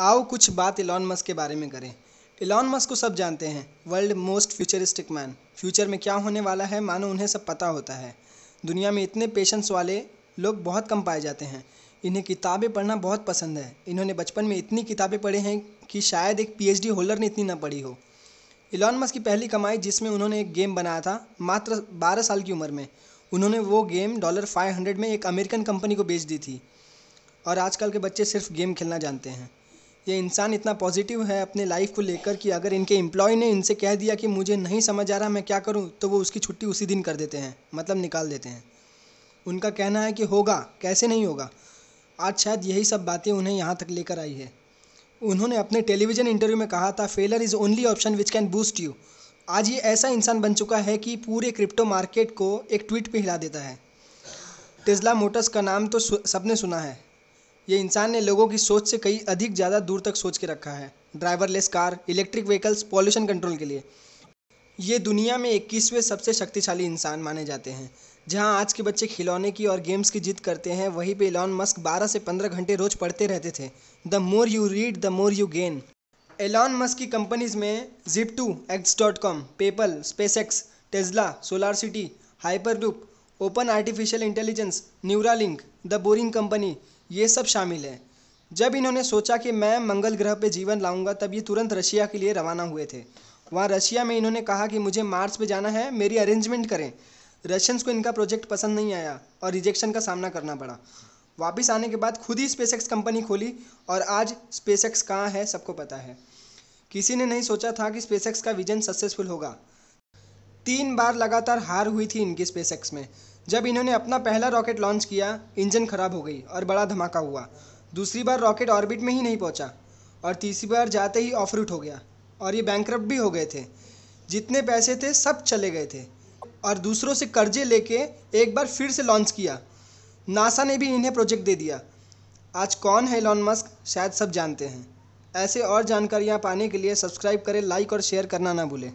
आओ कुछ बात इलॉन मस्क के बारे में करें इलॉन मस्क को सब जानते हैं world most futuristic man future में क्या होने वाला है मानो उन्हें सब पता होता है दुनिया में इतने पेशेंस वाले लोग बहुत कम पाए जाते हैं इन्हें किताबें पढ़ना बहुत पसंद है इन्होंने बचपन में इतनी किताबें पढ़ी हैं कि शायद एक पीएचडी होल्डर ने इतनी ना पढ़ी हो इलॉन मस्क की पहली कमाई जिसमें उन्होंने एक गेम बनाया था मात्र बारह साल की उम्र में उन्होंने वो गेम डॉलर फाइव हंड्रेड में एक अमेरिकन कंपनी को बेच दी थी और आजकल के बच्चे सिर्फ गेम खेलना जानते हैं ये इंसान इतना पॉजिटिव है अपने लाइफ को लेकर कि अगर इनके एम्प्लॉय ने इनसे कह दिया कि मुझे नहीं समझ आ रहा मैं क्या करूँ तो वो उसकी छुट्टी उसी दिन कर देते हैं मतलब निकाल देते हैं उनका कहना है कि होगा कैसे नहीं होगा आज शायद यही सब बातें उन्हें यहाँ तक लेकर आई है उन्होंने अपने टेलीविज़न इंटरव्यू में कहा था failure is only option which can boost you आज ये ऐसा इंसान बन चुका है कि पूरे क्रिप्टो मार्केट को एक ट्वीट पे हिला देता है टेस्ला मोटर्स का नाम तो सबने सुना है ये इंसान ने लोगों की सोच से कई अधिक ज़्यादा दूर तक सोच के रखा है driverless car electric vehicles pollution control के लिए ये दुनिया में इक्कीसवें सबसे शक्तिशाली इंसान माने जाते हैं जहां आज के बच्चे खिलौने की और गेम्स की जिद करते हैं वहीं पे एलॉन मस्क 12 से 15 घंटे रोज पढ़ते रहते थे the more you read the more you gain Elon Musk की कंपनीज में Zip two X dot com PayPal SpaceX Tesla Solar City Hyperloop open artificial intelligence link the Boring Company ये सब शामिल हैं जब इन्होंने सोचा कि मैं मंगल ग्रह पे जीवन लाऊंगा तब ये तुरंत रशिया के लिए रवाना हुए थे वहाँ रशिया में इन्होंने कहा कि मुझे मार्स पे जाना है मेरी अरेंजमेंट करें रशियंस को इनका प्रोजेक्ट पसंद नहीं आया और रिजेक्शन का सामना करना पड़ा वापस आने के बाद खुद ही स्पेसएक्स कंपनी खोली और आज स्पेसएक्स कहाँ है सबको पता है किसी ने नहीं सोचा था कि स्पेसएक्स का विजन सक्सेसफुल होगा तीन बार लगातार हार हुई थी इनकी स्पेसएक्स में जब इन्होंने अपना पहला रॉकेट लॉन्च किया इंजन खराब हो गई और बड़ा धमाका हुआ दूसरी बार रॉकेट ऑर्बिट में ही नहीं पहुंचा और तीसरी बार जाते ही ऑफ रूट हो गया और ये बैंक भी हो गए थे जितने पैसे थे सब चले गए थे और दूसरों से कर्जे लेके एक बार फिर से लॉन्च किया नासा ने भी इन्हें प्रोजेक्ट दे दिया आज कौन है लॉन मस्क शायद सब जानते हैं ऐसे और जानकारियाँ पाने के लिए सब्सक्राइब करें लाइक और शेयर करना ना भूलें